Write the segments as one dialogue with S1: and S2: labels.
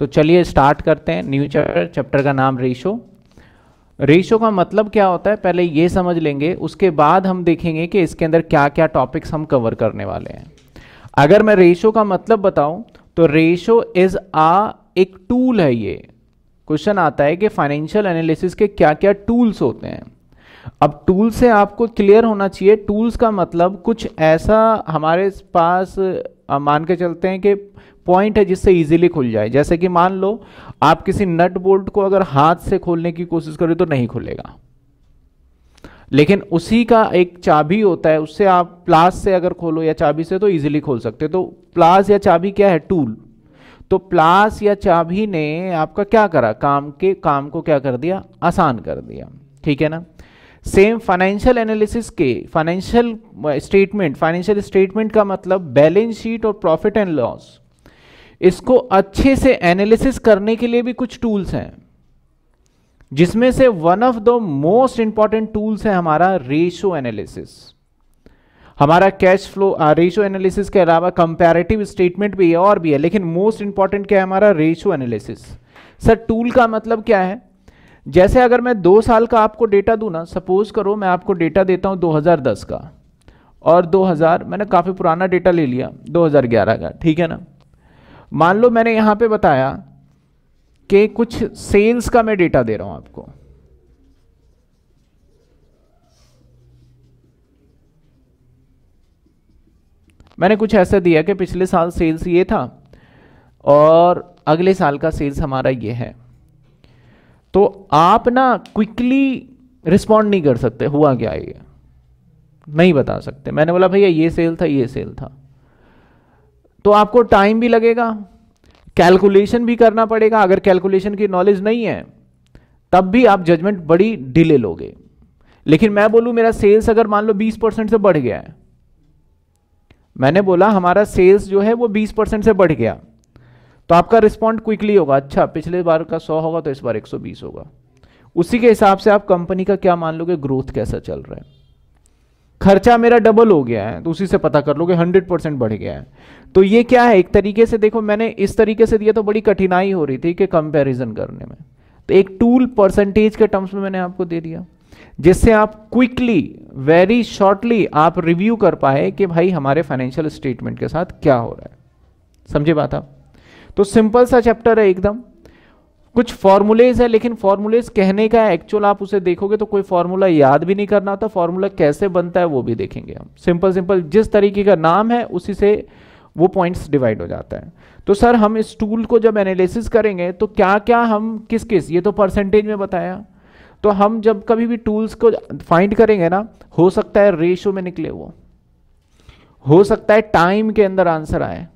S1: तो चलिए स्टार्ट करते हैं न्यू चैप्टर चैप्टर का नाम रेशो रेशो का मतलब क्या होता है पहले ये समझ लेंगे उसके बाद हम देखेंगे कि इसके अंदर क्या क्या टॉपिक्स हम कवर करने वाले हैं अगर मैं रेशो का मतलब बताऊं तो रेशो इज आ एक टूल है ये क्वेश्चन आता है कि फाइनेंशियल एनालिसिस के क्या क्या टूल्स होते हैं अब टूल से आपको क्लियर होना चाहिए टूल्स का मतलब कुछ ऐसा हमारे पास मान के चलते हैं कि पॉइंट है जिससे इजीली खुल जाए जैसे कि मान लो आप किसी नट बोल्ट को अगर हाथ से खोलने की कोशिश करें तो नहीं खुलेगा लेकिन उसी का एक चाबी होता है उससे आप प्लास से अगर खोलो या चाबी से तो इजीली खोल सकते तो प्लास या चाबी क्या है टूल तो प्लास या चाबी ने आपका क्या करा काम के काम को क्या कर दिया आसान कर दिया ठीक है ना सेम फाइनेंशियल एनालिसिस के फाइनेंशियल स्टेटमेंट फाइनेंशियल स्टेटमेंट का मतलब बैलेंस शीट और प्रॉफिट एंड लॉस इसको अच्छे से एनालिसिस करने के लिए भी कुछ टूल्स हैं जिसमें से one of the most important tools है हमारा रेशो एनालिसिस हमारा कैश फ्लो रेशो एनालिसिस के अलावा कंपैरेटिव स्टेटमेंट भी है और भी है लेकिन मोस्ट इंपॉर्टेंट क्या है हमारा रेशो एनालिसिस सर टूल का मतलब क्या है जैसे अगर मैं दो साल का आपको डेटा दू ना सपोज करो मैं आपको डेटा देता हूं 2010 का और 2000 मैंने काफ़ी पुराना डेटा ले लिया 2011 का ठीक है ना मान लो मैंने यहां पे बताया कि कुछ सेल्स का मैं डेटा दे रहा हूं आपको मैंने कुछ ऐसा दिया कि पिछले साल सेल्स ये था और अगले साल का सेल्स हमारा ये है तो आप ना क्विकली रिस्पॉन्ड नहीं कर सकते हुआ क्या ये नहीं बता सकते मैंने बोला भैया ये सेल था ये सेल था तो आपको टाइम भी लगेगा कैलकुलेशन भी करना पड़ेगा अगर कैलकुलेशन की नॉलेज नहीं है तब भी आप जजमेंट बड़ी डिले लोगे लेकिन मैं बोलूं मेरा सेल्स अगर मान लो 20 परसेंट से बढ़ गया है मैंने बोला हमारा सेल्स जो है वो 20 परसेंट से बढ़ गया तो आपका रिस्पॉन्ड क्विकली होगा अच्छा पिछले बार का 100 होगा तो इस बार 120 होगा उसी के हिसाब से आप कंपनी का क्या मान लोगे ग्रोथ कैसा चल रहा है खर्चा मेरा डबल हो गया है तो उसी से पता कर लोगे हंड्रेड परसेंट बढ़ गया है तो ये क्या है एक तरीके से देखो मैंने इस तरीके से दिया तो बड़ी कठिनाई हो रही थी कि कंपैरिजन करने में तो एक टूल परसेंटेज के टर्म्स में मैंने आपको दे दिया जिससे आप क्विकली वेरी शॉर्टली आप रिव्यू कर पाए कि भाई हमारे फाइनेंशियल स्टेटमेंट के साथ क्या हो रहा है समझे बात आप तो सिंपल सा चैप्टर है एकदम कुछ फॉर्मूलेज है लेकिन फॉर्मूलेज कहने का एक्चुअल आप उसे देखोगे तो कोई फॉर्मूला याद भी नहीं करना होता फॉर्मूला कैसे बनता है वो भी देखेंगे हम सिंपल सिंपल जिस तरीके का नाम है उसी से वो पॉइंट्स डिवाइड हो जाता है तो सर हम इस टूल को जब एनालिसिस करेंगे तो क्या क्या हम किस किस ये तो परसेंटेज में बताया तो हम जब कभी भी टूल्स को फाइंड करेंगे ना हो सकता है रेशो में निकले वो हो सकता है टाइम के अंदर आंसर आए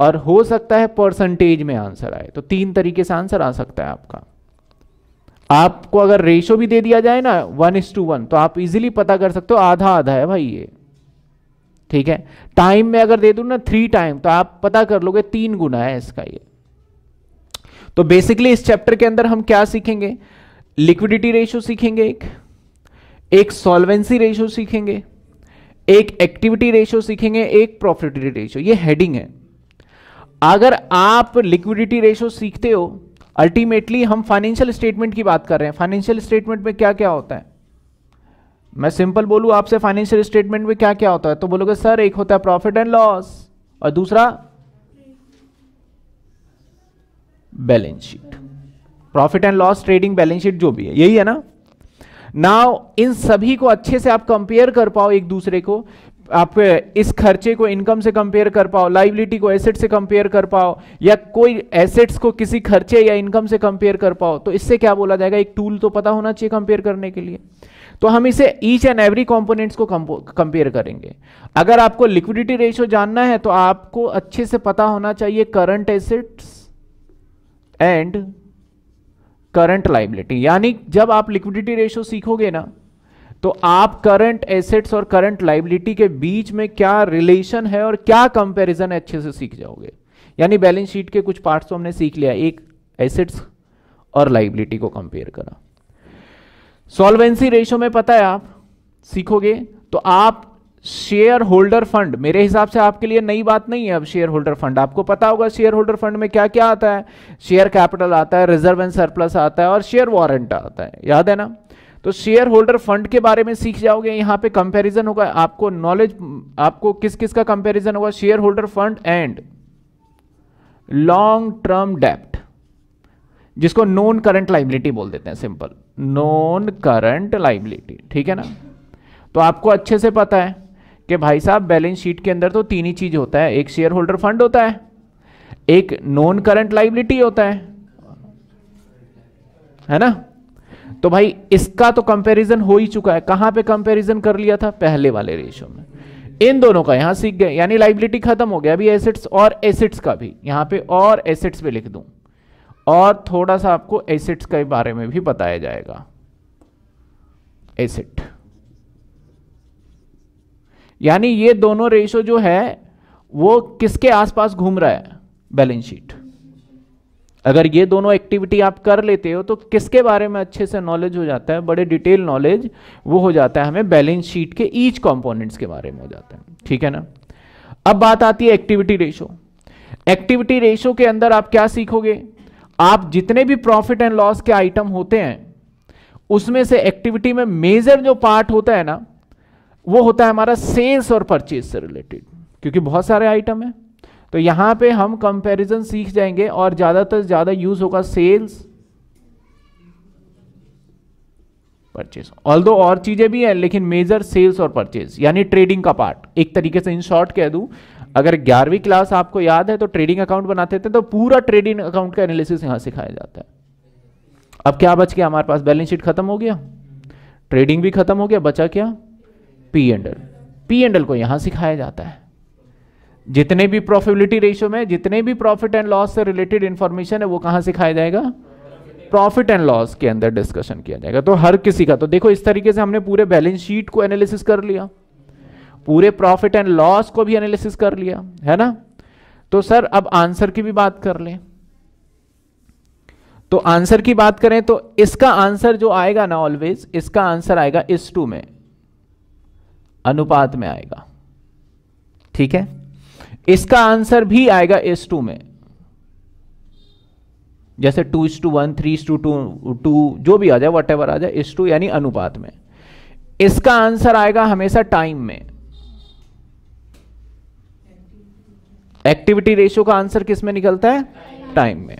S1: और हो सकता है परसेंटेज में आंसर आए तो तीन तरीके से आंसर आ सकता है आपका आपको अगर रेशो भी दे दिया जाए ना वन इज टू वन तो आप इजीली पता कर सकते हो आधा आधा है भाई ये ठीक है टाइम में अगर दे दू ना थ्री टाइम तो आप पता कर लोगे तीन गुना है इसका ये तो बेसिकली इस चैप्टर के अंदर हम क्या सीखेंगे लिक्विडिटी रेशो सीखेंगे एक एक सॉल्वेंसी रेशो सीखेंगे एक एक्टिविटी रेशो सीखेंगे एक प्रॉफिटिविटी रेशो ये हेडिंग है अगर आप लिक्विडिटी रेशो सीखते हो अल्टीमेटली हम फाइनेंशियल स्टेटमेंट की बात कर रहे हैं फाइनेंशियल स्टेटमेंट में क्या क्या होता है मैं सिंपल बोलूँ आपसे फाइनेंशियल स्टेटमेंट में क्या क्या होता है तो बोलोगे सर एक होता है प्रॉफिट एंड लॉस और दूसरा balance sheet profit and loss trading balance sheet जो भी है यही है ना नाउ इन सभी को अच्छे से आप कंपेयर कर पाओ एक दूसरे को आप इस खर्चे को इनकम से कंपेयर कर पाओ लाइबिलिटी को एसेट से कंपेयर कर पाओ या कोई एसेट्स को किसी खर्चे या इनकम से कंपेयर कर पाओ तो इससे क्या बोला जाएगा एक टूल तो पता होना चाहिए कंपेयर करने के लिए तो हम इसे ईच एंड एवरी कंपोनेंट्स को कंपेयर करेंगे अगर आपको लिक्विडिटी रेशियो जानना है तो आपको अच्छे से पता होना चाहिए current assets and current liability यानी जब आप लिक्विडिटी रेशियो सीखोगे ना तो आप करंट एसेट्स और करंट लाइबिलिटी के बीच में क्या रिलेशन है और क्या कंपैरिजन अच्छे से सीख जाओगे यानी बैलेंस शीट के कुछ पार्ट्स तो हमने सीख लिया एक एसेट्स और लाइबिलिटी को कंपेयर करा सॉल्वेंसी रेशो में पता है आप सीखोगे तो आप शेयर होल्डर फंड मेरे हिसाब से आपके लिए नई बात नहीं है अब शेयर होल्डर फंड आपको पता होगा शेयर होल्डर फंड में क्या क्या आता है शेयर कैपिटल आता है रिजर्व एंड सरप्लस आता है और शेयर वारंट आता है याद है ना तो शेयर होल्डर फंड के बारे में सीख जाओगे यहां पे कंपैरिजन होगा आपको नॉलेज आपको किस किस का कंपैरिजन होगा shareholder fund and long term डेप्ट जिसको नॉन करंट लाइबिलिटी बोल देते हैं सिंपल नॉन करंट लाइबिलिटी ठीक है ना तो आपको अच्छे से पता है कि भाई साहब बैलेंस शीट के अंदर तो तीन ही चीज़ होता है एक शेयर होल्डर फंड होता है एक नॉन करंट लाइबिलिटी होता है है ना तो भाई इसका तो कंपैरिजन हो ही चुका है कहां पे कंपैरिजन कर लिया था पहले वाले रेशो में इन दोनों का यहां सीख गए यानी लाइबिलिटी खत्म हो गया अभी एसेट्स और एसेट्स का भी यहां पे और एसेट्स पे लिख दूं और थोड़ा सा आपको एसेट्स के बारे में भी बताया जाएगा एसेट यानी ये दोनों रेशो जो है वो किसके आसपास घूम रहा है बैलेंस शीट अगर ये दोनों एक्टिविटी आप कर लेते हो तो किसके बारे में अच्छे से नॉलेज हो जाता है बड़े डिटेल नॉलेज वो हो जाता है हमें बैलेंस शीट के ईच कंपोनेंट्स के बारे में हो जाता है ठीक है ना अब बात आती है एक्टिविटी रेशो एक्टिविटी रेशो के अंदर आप क्या सीखोगे आप जितने भी प्रॉफिट एंड लॉस के आइटम होते हैं उसमें से एक्टिविटी में मेजर जो पार्ट होता है ना वो होता है हमारा सेल्स और परचेज से रिलेटेड क्योंकि बहुत सारे आइटम है तो यहाँ पे हम कंपैरिजन सीख जाएंगे और ज़्यादातर ज़्यादा यूज़ होगा सेल्स परचेस ऑल दो और चीज़ें भी हैं लेकिन मेजर सेल्स और परचेस यानी ट्रेडिंग का पार्ट एक तरीके से इन शॉर्ट कह दू अगर ग्यारहवीं क्लास आपको याद है तो ट्रेडिंग अकाउंट बनाते थे तो पूरा ट्रेडिंग अकाउंट का एनालिसिस यहां सिखाया जाता है अब क्या बच गया हमारे पास बैलेंस शीट खत्म हो गया ट्रेडिंग भी खत्म हो गया बचा क्या पी एंडल पी एंडल को यहां सिखाया जाता है जितने भी प्रॉफिबिलिटी रेशियो में जितने भी प्रॉफिट एंड लॉस से रिलेटेड इंफॉर्मेशन है वो कहां सिखाया जाएगा प्रॉफिट एंड लॉस के अंदर डिस्कशन किया जाएगा तो हर किसी का तो देखो इस तरीके से हमने पूरे बैलेंस शीट को एनालिसिस कर लिया पूरे प्रॉफिट एंड लॉस को भी एनालिसिस कर लिया है ना तो सर अब आंसर की भी बात कर ले तो आंसर की बात करें तो इसका आंसर जो आएगा ना ऑलवेज इसका आंसर आएगा इस टू में अनुपात में आएगा ठीक है इसका आंसर भी आएगा एस टू में जैसे two is to one three is to two two two भी आ जाए वट आ जाए इस टू यानी अनुपात में इसका आंसर आएगा हमेशा टाइम में एक्टिविटी रेशियो का आंसर किस में निकलता है टाइम में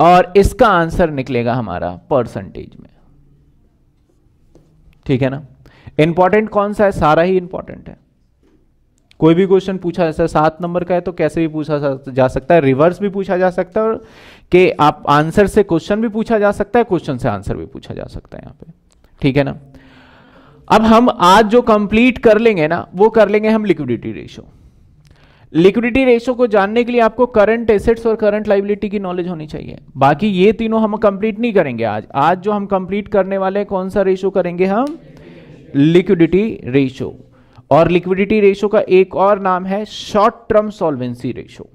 S1: और इसका आंसर निकलेगा हमारा परसेंटेज में ठीक है ना इंपॉर्टेंट कौन सा है सारा ही इंपॉर्टेंट है कोई भी क्वेश्चन पूछा जा सकता है सात नंबर का है तो कैसे भी पूछा जा सकता है रिवर्स भी पूछा जा सकता है और कि आप आंसर से क्वेश्चन भी पूछा जा सकता है क्वेश्चन से आंसर भी पूछा जा सकता है यहाँ पे ठीक है ना अब हम आज जो कंप्लीट कर लेंगे ना वो कर लेंगे हम लिक्विडिटी रेशो लिक्विडिटी रेशो को जानने के लिए आपको करंट एसेट्स और करंट लाइबिलिटी की नॉलेज होनी चाहिए बाकी ये तीनों हम कंप्लीट नहीं करेंगे आज आज जो हम कंप्लीट करने वाले हैं कौन सा रेशो करेंगे हम लिक्विडिटी रेशो और लिक्विडिटी रेशो का एक और नाम है शॉर्ट टर्म सॉल्वेंसी रेशो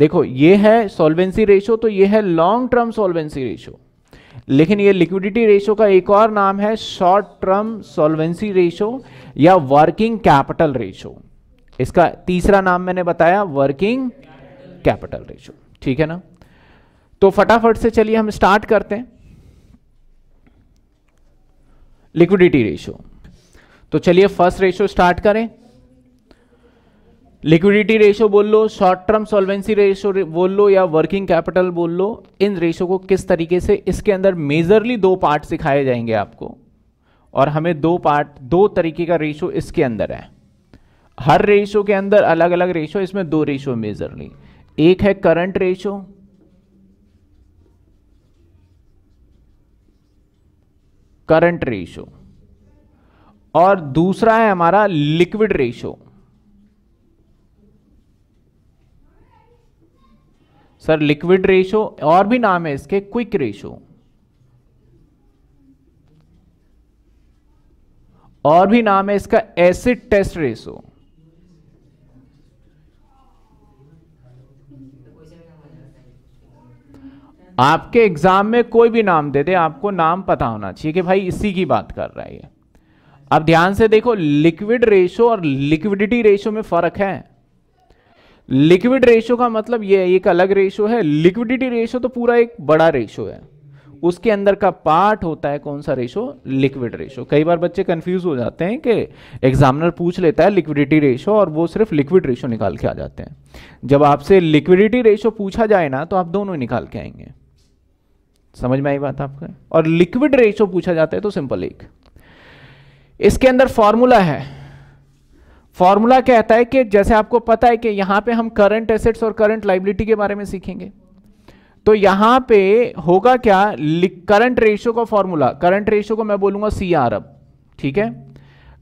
S1: देखो ये है सॉल्वेंसी रेशो तो ये है लॉन्ग टर्म सॉल्वेंसी रेशो लेकिन ये लिक्विडिटी रेशो का एक और नाम है शॉर्ट टर्म सॉल्वेंसी रेशो या वर्किंग कैपिटल रेशो इसका तीसरा नाम मैंने बताया वर्किंग कैपिटल रेशो ठीक है ना तो फटाफट से चलिए हम स्टार्ट करते हैं लिक्विडिटी रेशो तो चलिए फर्स्ट रेशो स्टार्ट करें लिक्विडिटी रेशो बोल लो शॉर्ट टर्म सॉल्वेंसी रेशो बोल लो या वर्किंग कैपिटल बोल लो इन रेशो को किस तरीके से इसके अंदर मेजरली दो पार्ट सिखाए जाएंगे आपको और हमें दो पार्ट दो तरीके का रेशो इसके अंदर है हर रेशो के अंदर अलग अलग रेशो इसमें दो रेशो मेजरली एक है करंट रेशो करंट रेशो और दूसरा है हमारा liquid ratio sir liquid ratio और भी नाम है इसके क्विक रेशो और भी नाम है इसका एसिड टेस्ट रेशो आपके एग्जाम में कोई भी नाम दे दे आपको नाम पता होना चाहिए कि भाई इसी की बात कर रहा है अब ध्यान से देखो लिक्विड रेशो और लिक्विडिटी रेशो में फर्क है लिक्विड रेशो का मतलब ये एक अलग रेशो है लिक्विडिटी रेशो तो पूरा एक बड़ा रेशो है उसके अंदर का पार्ट होता है कौन सा रेशो लिक्विड रेशो कई बार बच्चे कंफ्यूज हो जाते हैं कि एग्जामिनर पूछ लेता है लिक्विडिटी रेशो और वो सिर्फ लिक्विड रेशो निकाल के आ जाते हैं जब आपसे लिक्विडिटी रेशो पूछा जाए ना तो आप दोनों निकाल के आएंगे समझ में आई बात आपका और लिक्विड रेशो पूछा जाता है तो सिंपल एक इसके अंदर फॉर्मूला है फॉर्मूला कहता है कि जैसे आपको पता है कि यहां पे हम करंट एसेट्स और करंट लाइबिलिटी के बारे में सीखेंगे तो यहां पे होगा क्या करंट रेशियो का फॉर्मूला करंट रेशियो को मैं बोलूंगा सी आर अब ठीक है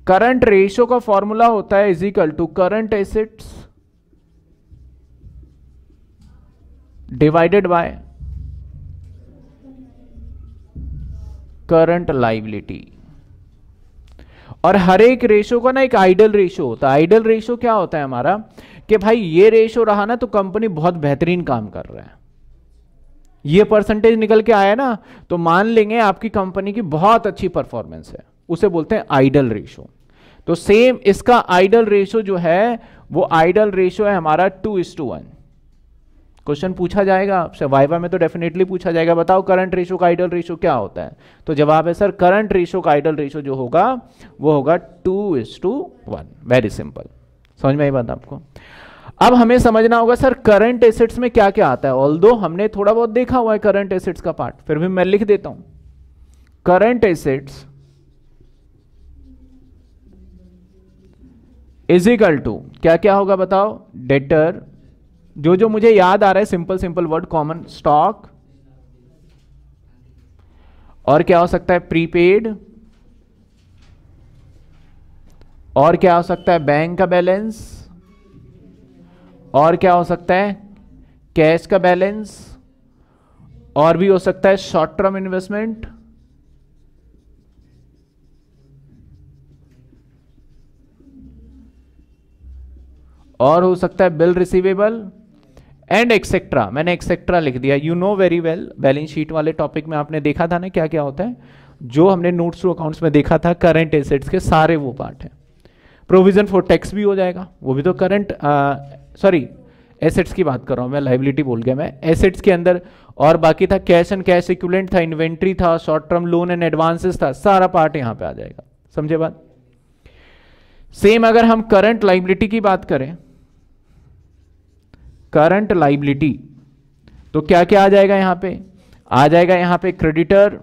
S1: करंट रेशियो का फॉर्मूला होता है is equal to current assets divided by current liability और हर एक रेशो का ना एक आइडल रेशो होता है आइडल रेशो क्या होता है हमारा कि भाई ये रेशो रहा ना तो कंपनी बहुत बेहतरीन काम कर रहा है ये परसेंटेज निकल के आया ना तो मान लेंगे आपकी कंपनी की बहुत अच्छी परफॉर्मेंस है उसे बोलते हैं आइडल रेशो तो सेम इसका आइडल रेशो जो है वो आइडल रेशो है हमारा to is to one question पूछा जाएगा आपसे वाइवा में तो डेफिनेटली पूछा जाएगा बताओ करंट रेशो का आइडल रेशो क्या होता है तो जवाब है सर करंट रेशो का आइडल रेशो जो होगा वो होगा two is to one very simple समझ में आई बात आपको अब हमें समझना होगा सर करंट एसेट्स में क्या क्या आता है ऑल हमने थोड़ा बहुत देखा हुआ है करंट एसेट्स का पार्ट फिर भी मैं लिख देता हूं करंट एसेट्स इजिकल टू क्या क्या होगा बताओ डेटर जो जो मुझे याद आ रहा है simple simple word common stock और क्या हो सकता है प्रीपेड और क्या हो सकता है बैंक का बैलेंस और क्या हो सकता है कैश का बैलेंस और भी हो सकता है शॉर्ट टर्म इन्वेस्टमेंट और हो सकता है बिल रिसीवेबल एंड एक्सेट्रा मैंने एक्सेट्रा लिख दिया you know very well balance sheet वाले टॉपिक में आपने देखा था ना क्या क्या होता है जो हमने नोट्स टू अकाउंट्स में देखा था करंट एसेट्स के सारे वो पार्ट है प्रोविजन फॉर टैक्स भी हो जाएगा वो भी तो करंट सॉरी एसेट्स की बात कर रहा हूँ मैं लाइबिलिटी बोल गया मैं एसेट्स के अंदर और बाकी था कैश एंड कैश इक्विलेंट था इन्वेंट्री था short term loan and advances था सारा पार्ट यहाँ पे आ जाएगा समझे बात सेम अगर हम करंट लाइबिलिटी की बात करें करंट लाइबिलिटी तो क्या क्या आ जाएगा यहां पे आ जाएगा यहां पे क्रेडिटर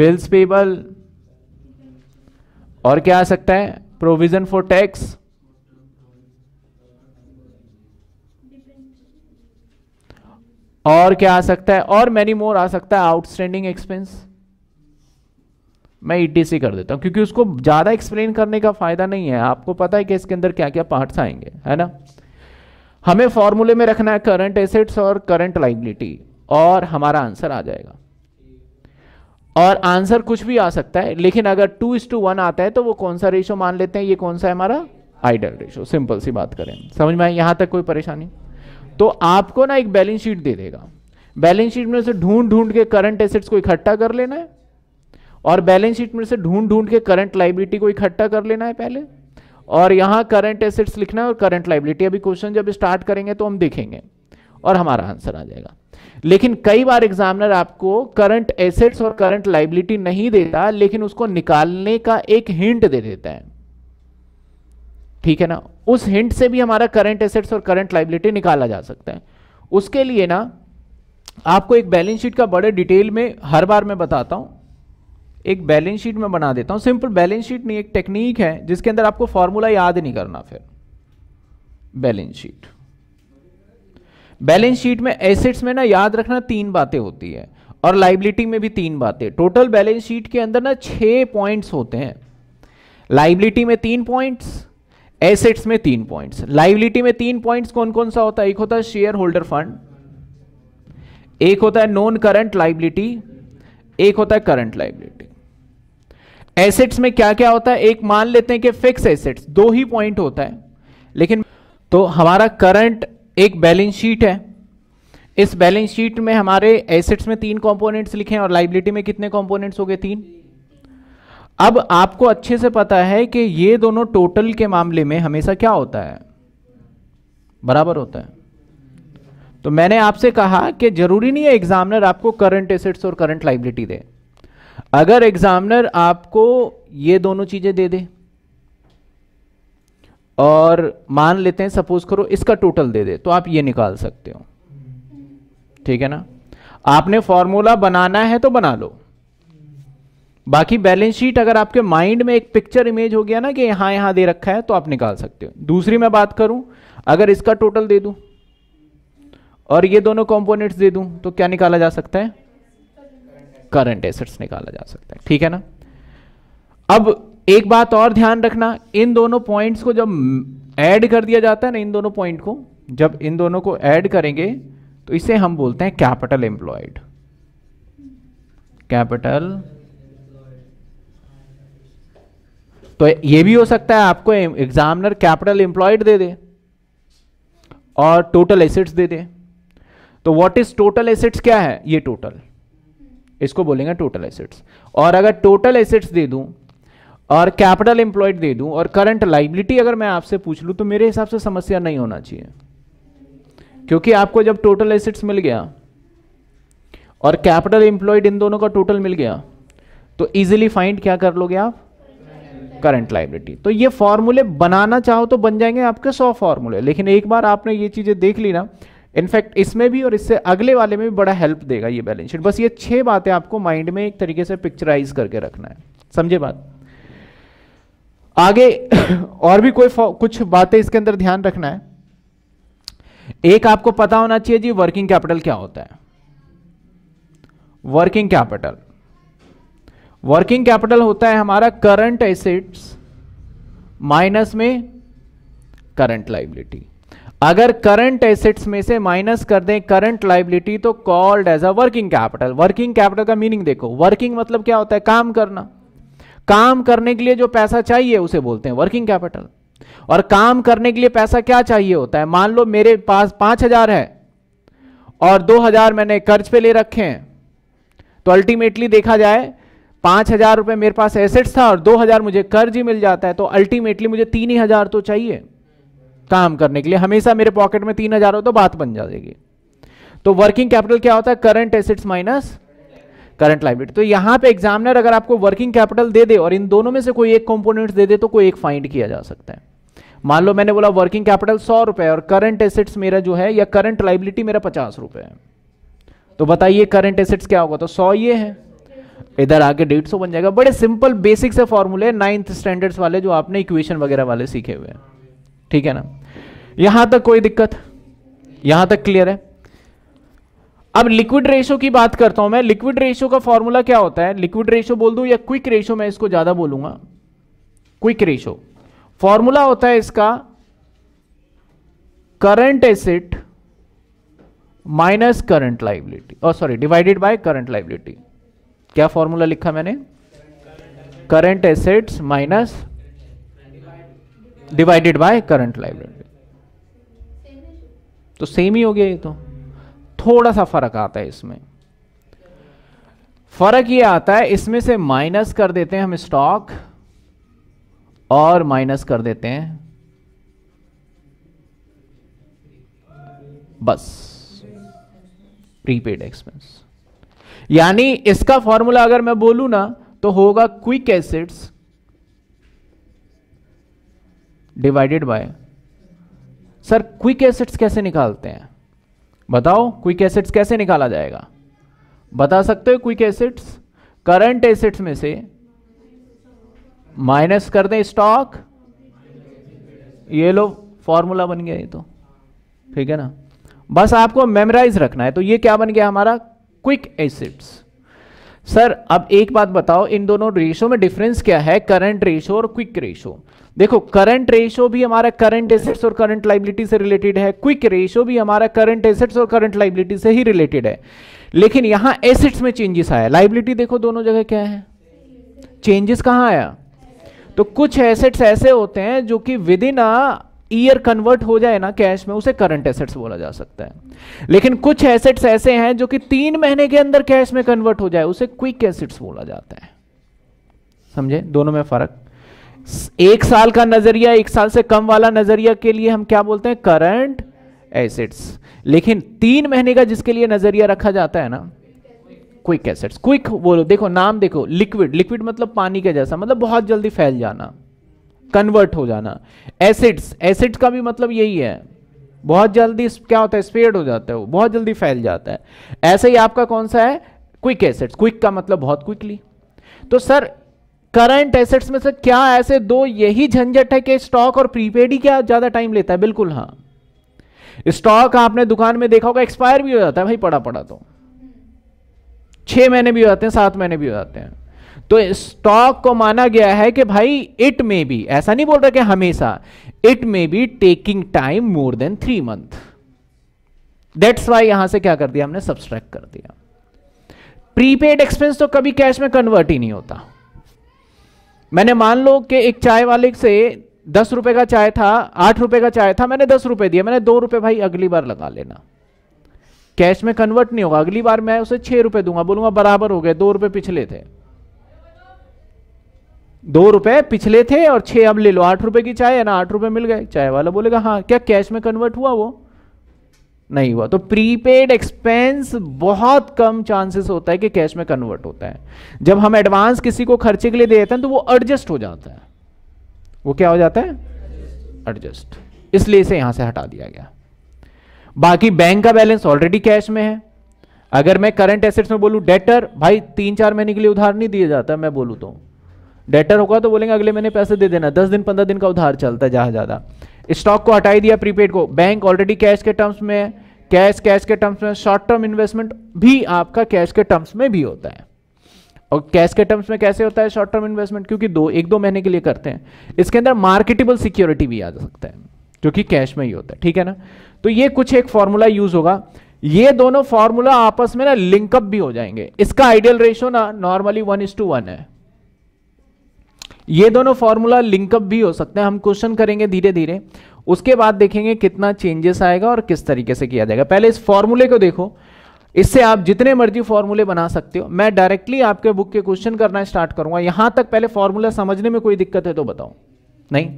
S1: बिल्स पेबल और क्या आ सकता है प्रोविजन फॉर टैक्स और क्या आ सकता है और मैनी मोर आ सकता है आउटस्टैंडिंग एक्सपेंस मैं ई e कर देता हूँ क्योंकि उसको ज़्यादा एक्सप्लेन करने का फ़ायदा नहीं है आपको पता है कि इसके अंदर क्या क्या पार्ट्स आएंगे है ना हमें फॉर्मूले में रखना है करंट एसेट्स और करंट लाइबिलिटी और हमारा आंसर आ जाएगा और आंसर कुछ भी आ सकता है लेकिन अगर टू इस टू वन आता है तो वो कौन सा रेशो मान लेते हैं ये कौन सा है हमारा आइडल रेशो सिंपल सी बात करें समझ में आए यहां तक कोई परेशानी तो आपको ना एक बैलेंस शीट दे देगा बैलेंस शीट में से ढूंढ ढूंढ के करंट एसेट्स को इकट्ठा कर लेना है और बैलेंस शीट में से ढूंढ ढूंढ के करंट लाइबिलिटी को इकट्ठा कर लेना है पहले और यहां करंट एसेट्स लिखना है और करंट लाइबिलिटी अभी क्वेश्चन जब स्टार्ट करेंगे तो हम देखेंगे और हमारा आंसर आ जाएगा लेकिन कई बार एग्जामिनर आपको करंट एसेट्स और करंट लाइबिलिटी नहीं देता लेकिन उसको निकालने का एक हिंट दे देता है ठीक है ना उस हिंट से भी हमारा करंट एसेट्स और करंट लाइबिलिटी निकाला जा सकता है उसके लिए ना आपको एक बैलेंस शीट का बड़े डिटेल में हर बार मैं बताता हूं एक बैलेंस शीट में बना देता हूं सिंपल बैलेंस शीट नहीं एक टेक्निक है जिसके अंदर आपको फॉर्मूला याद नहीं करना फिर बैलेंस शीट बैलेंस शीट में एसेट्स में ना याद रखना तीन बातें होती है और लाइबिलिटी में भी तीन बातें टोटल बैलेंस शीट के अंदर ना छह पॉइंट्स होते हैं लाइबिलिटी में तीन पॉइंट्स एसेट्स में तीन पॉइंट्स लाइबिलिटी में तीन पॉइंट्स कौन कौन सा होता है एक होता है शेयर होल्डर फंड एक होता है नॉन करंट लाइबिलिटी एक होता है करंट लाइबिलिटी एसेट्स में क्या क्या होता है एक मान लेते हैं कि फिक्स एसेट्स दो ही पॉइंट होता है लेकिन तो हमारा करंट एक बैलेंस शीट है इस बैलेंस शीट में हमारे एसेट्स में तीन कंपोनेंट्स लिखे हैं और लाइबिलिटी में कितने कंपोनेंट्स हो गए तीन अब आपको अच्छे से पता है कि ये दोनों टोटल के मामले में हमेशा क्या होता है बराबर होता है तो मैंने आपसे कहा कि जरूरी नहीं है एग्जामिनर आपको करंट एसेट्स और करंट लाइबिलिटी दे अगर एग्जामिनर आपको ये दोनों चीजें दे दे और मान लेते हैं सपोज करो इसका टोटल दे दे तो आप ये निकाल सकते हो ठीक है ना आपने फॉर्मूला बनाना है तो बना लो बाकी बैलेंस शीट अगर आपके माइंड में एक पिक्चर इमेज हो गया ना कि यहां यहां दे रखा है तो आप निकाल सकते हो दूसरी मैं बात करूं अगर इसका टोटल दे दूं और ये दोनों कंपोनेंट्स दे दूं तो क्या निकाला जा सकता है करंट एसेट्स निकाला जा सकता है ठीक है ना अब एक बात और ध्यान रखना इन दोनों पॉइंट्स को जब ऐड कर दिया जाता है ना इन दोनों पॉइंट को जब इन दोनों को ऐड करेंगे तो इसे हम बोलते हैं कैपिटल एम्प्लॉयड कैपिटल तो ये भी हो सकता है आपको एग्जामिनर कैपिटल एम्प्लॉयड दे दे और टोटल एसेट्स दे दे तो व्हाट इज टोटल एसेट्स क्या है ये टोटल इसको बोलेंगे टोटल एसेट्स और अगर टोटल एसेट्स दे दूं और कैपिटल एम्प्लॉयड दे दूं और करंट लाइबिलिटी अगर मैं आपसे पूछ लूं तो मेरे हिसाब से समस्या नहीं होना चाहिए क्योंकि आपको जब टोटल एसेट्स मिल गया और कैपिटल एम्प्लॉयड इन दोनों का टोटल मिल गया तो इजिली फाइंड क्या कर लोगे आप करंट लाइबिलिटी तो ये फॉर्मूले बनाना चाहो तो बन जाएंगे आपके सौ फॉर्मूले लेकिन एक बार आपने ये चीज़ें देख ली ना इनफैक्ट इसमें भी और इससे अगले वाले में भी बड़ा हेल्प देगा ये बैलेंस शीट बस ये छह बातें आपको माइंड में एक तरीके से पिक्चराइज करके रखना है समझे बात आगे और भी कोई कुछ बातें इसके अंदर ध्यान रखना है एक आपको पता होना चाहिए जी वर्किंग कैपिटल क्या होता है वर्किंग कैपिटल वर्किंग कैपिटल होता है हमारा करंट एसेट्स माइनस में करंट लाइबिलिटी अगर करंट एसेट्स में से माइनस कर दें करंट लाइबिलिटी तो called as a working capital working capital का मीनिंग देखो वर्किंग मतलब क्या होता है काम करना काम करने के लिए जो पैसा चाहिए उसे बोलते हैं वर्किंग कैपिटल और काम करने के लिए पैसा क्या चाहिए होता है मान लो मेरे पास पांच हजार है और दो हजार मैंने कर्ज पे ले रखे हैं तो अल्टीमेटली देखा जाए पांच हजार रुपये मेरे पास एसेट्स था और दो हजार मुझे कर्ज ही मिल जाता है तो अल्टीमेटली मुझे तीन ही हजार तो चाहिए काम करने के लिए हमेशा मेरे पॉकेट में तीन हजार हो तो बात बन जाएगी तो वर्किंग कैपिटल क्या होता है current assets minus current liability तो यहां पे एग्जामिनर अगर आपको वर्किंग कैपिटल दे दे और इन दोनों में से कोई एक कंपोनेंट दे दे तो कोई एक फाइंड किया जा सकता है मान लो मैंने बोला वर्किंग कैपिटल सौ रुपए और करंट एसेट्स मेरा जो है या करंट लाइबिलिटी मेरा पचास रुपए है तो बताइए करंट एसेट्स क्या होगा तो सौ ये है इधर आके डेढ़ सौ बन जाएगा बड़े सिंपल बेसिक से फॉर्मूले नाइन्थ स्टैंडर्ड्स वाले जो आपने इक्वेशन वगैरह वाले सीखे हुए हैं ठीक है ना यहां तक कोई दिक्कत यहां तक क्लियर है अब लिक्विड रेशो की बात करता हूं मैं लिक्विड रेशो का फॉर्मूला क्या होता है लिक्विड रेशो बोल दू या क्विक रेशो मैं इसको ज्यादा बोलूंगा क्विक रेशो फॉर्मूला होता है इसका current asset minus current liability और sorry divided by current liability क्या फॉर्मूला लिखा मैंने current assets minus divided by current liability तो सेम ही हो गया ये तो थोड़ा सा फर्क आता है इसमें फर्क ये आता है इसमें से माइनस कर देते हैं हम स्टॉक और माइनस कर देते हैं बस प्रीपेड एक्सपेंस यानी इसका फॉर्मूला अगर मैं बोलूं ना तो होगा quick acids divided by sir quick assets कैसे निकालते हैं बताओ क्विक एसेट्स कैसे निकाला जाएगा बता सकते हो क्विक एसेट्स करंट एसेट्स में से माइनस कर दें स्टॉक ये लो फॉर्मूला बन गया ये तो ठीक है ना बस आपको मेमोराइज रखना है तो ये क्या बन गया हमारा क्विक एसेट्स सर अब एक बात बताओ इन दोनों रेशो में डिफरेंस क्या है करंट रेशो और क्विक रेशो देखो करंट रेशो भी हमारा करंट एसेट्स और करंट लाइबिलिटी से रिलेटेड है क्विक रेशो भी हमारा करंट एसेट्स और करंट लाइबिलिटी से ही रिलेटेड है लेकिन यहां एसेट्स में चेंजेस आया लाइबिलिटी देखो दोनों जगह क्या है चेंजेस कहां आया तो कुछ एसेट्स ऐसे होते हैं जो कि विद इन अयर ईयर कन्वर्ट हो जाए ना कैश में उसे करंट एसेट्स बोला जा सकता है लेकिन कुछ एसेट्स ऐसे हैं जो कि तीन महीने के अंदर कैश में कन्वर्ट हो जाए उसे क्विक एसेट्स बोला जाता है समझे दोनों में फर्क एक साल का नजरिया एक साल से कम वाला नजरिया के लिए हम क्या बोलते हैं करंट एसेट्स लेकिन तीन महीने का जिसके लिए नजरिया रखा जाता है ना क्विक एसेट्स क्विक बोलो देखो नाम देखो लिक्विड लिक्विड मतलब पानी के जैसा मतलब बहुत जल्दी फैल जाना कन्वर्ट हो जाना एसिड्स एसिड्स का भी मतलब यही है बहुत जल्दी क्या होता है स्पेड हो जाता है वो बहुत जल्दी फैल जाता है ऐसे ही आपका कौन सा है क्विक एसिड्स क्विक का मतलब बहुत क्विकली तो सर करंट एसेट्स में से क्या ऐसे दो यही झंझट है कि स्टॉक और प्रीपेड ही क्या ज्यादा टाइम लेता है बिल्कुल हाँ स्टॉक आपने दुकान में देखा होगा एक्सपायर भी हो जाता है भाई पड़ा पड़ा तो छह महीने भी हो जाते हैं सात महीने भी हो जाते हैं तो स्टॉक को माना गया है कि भाई इट मे बी ऐसा नहीं बोल रहा कि हमेशा it may be taking time more than three month that's why यहां से क्या कर दिया हमने सब्सट्रैक्ट कर दिया प्रीपेड एक्सपेंस तो कभी कैश में कन्वर्ट ही नहीं होता मैंने मान लो कि एक चाय वाले से दस रुपए का चाय था आठ रुपए का चाय था मैंने दस रुपए दिया मैंने दो रुपए भाई अगली बार लगा लेना कैश में कन्वर्ट नहीं होगा अगली बार मैं उसे छह रुपए दूंगा बोलूंगा बराबर हो गए दो रुपए पिछले थे दो रुपए पिछले थे और छह अब ले लो आठ रुपए की चाय है ना आठ रुपए मिल गए चाय वाला बोलेगा हाँ क्या कैश में कन्वर्ट हुआ वो नहीं हुआ तो प्रीपेड एक्सपेंस बहुत कम चांसेस होता है कि कैश में कन्वर्ट होता है जब हम एडवांस किसी को खर्चे के लिए देते हैं तो वो एडजस्ट हो जाता है वो क्या हो जाता है एडजस्ट इसलिए इसे यहां से हटा दिया गया बाकी बैंक का बैलेंस ऑलरेडी कैश में है अगर मैं करंट एसेट्स में बोलूं डेटर भाई तीन चार महीने के लिए उधार नहीं दिया जाता मैं बोलू तो डेटर होगा तो बोलेंगे अगले महीने पैसे दे देना दस दिन पंद्रह दिन का उधार चलता है जहां ज्यादा स्टॉक को हटाई दिया प्रीपेड को बैंक ऑलरेडी कैश के टर्म्स में है कैश कैश के टर्म्स में शॉर्ट टर्म इन्वेस्टमेंट भी आपका कैश के टर्म्स में भी होता है और कैश के टर्म्स में कैसे होता है शॉर्ट टर्म इन्वेस्टमेंट क्योंकि दो एक दो महीने के लिए करते हैं इसके अंदर मार्केटेबल सिक्योरिटी भी आ सकता है जो कि कैश में ही होता है ठीक है ना तो ये कुछ एक फॉर्मूला यूज होगा ये दोनों फॉर्मूला आपस में ना लिंकअप भी हो जाएंगे इसका आइडियल रेशो ना normally one is to one है ये दोनों फॉर्मूला लिंकअप भी हो सकते हैं हम क्वेश्चन करेंगे धीरे धीरे उसके बाद देखेंगे कितना चेंजेस आएगा और किस तरीके से किया जाएगा पहले इस फॉर्मूले को देखो इससे आप जितने मर्जी फॉर्मूले बना सकते हो मैं डायरेक्टली आपके बुक के क्वेश्चन करना स्टार्ट करूंगा यहां तक पहले फॉर्मूला समझने में कोई दिक्कत है तो बताओ नहीं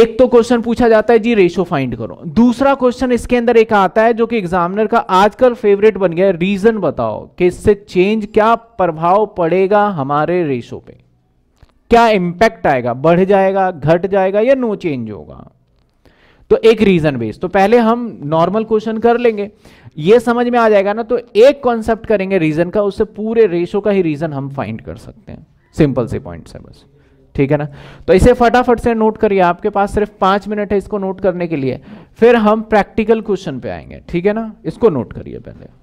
S1: एक तो क्वेश्चन पूछा जाता है जी रेशो फाइंड करो दूसरा क्वेश्चन इसके अंदर एक आता है जो कि एग्जामिनर का आजकल फेवरेट बन गया रीजन बताओ कि इससे चेंज क्या प्रभाव पड़ेगा हमारे रेशो पे क्या इंपैक्ट आएगा बढ़ जाएगा घट जाएगा या नो चेंज होगा तो एक रीजन बेस तो पहले हम नॉर्मल क्वेश्चन कर लेंगे ये समझ में आ जाएगा ना तो एक कॉन्सेप्ट करेंगे रीजन का उससे पूरे रेशो का ही रीजन हम फाइंड कर सकते हैं सिंपल से पॉइंट है बस ठीक है ना तो इसे फटाफट से नोट करिए आपके पास सिर्फ पांच मिनट है इसको नोट करने के लिए फिर हम प्रैक्टिकल क्वेश्चन पे आएंगे ठीक है ना इसको नोट करिए पहले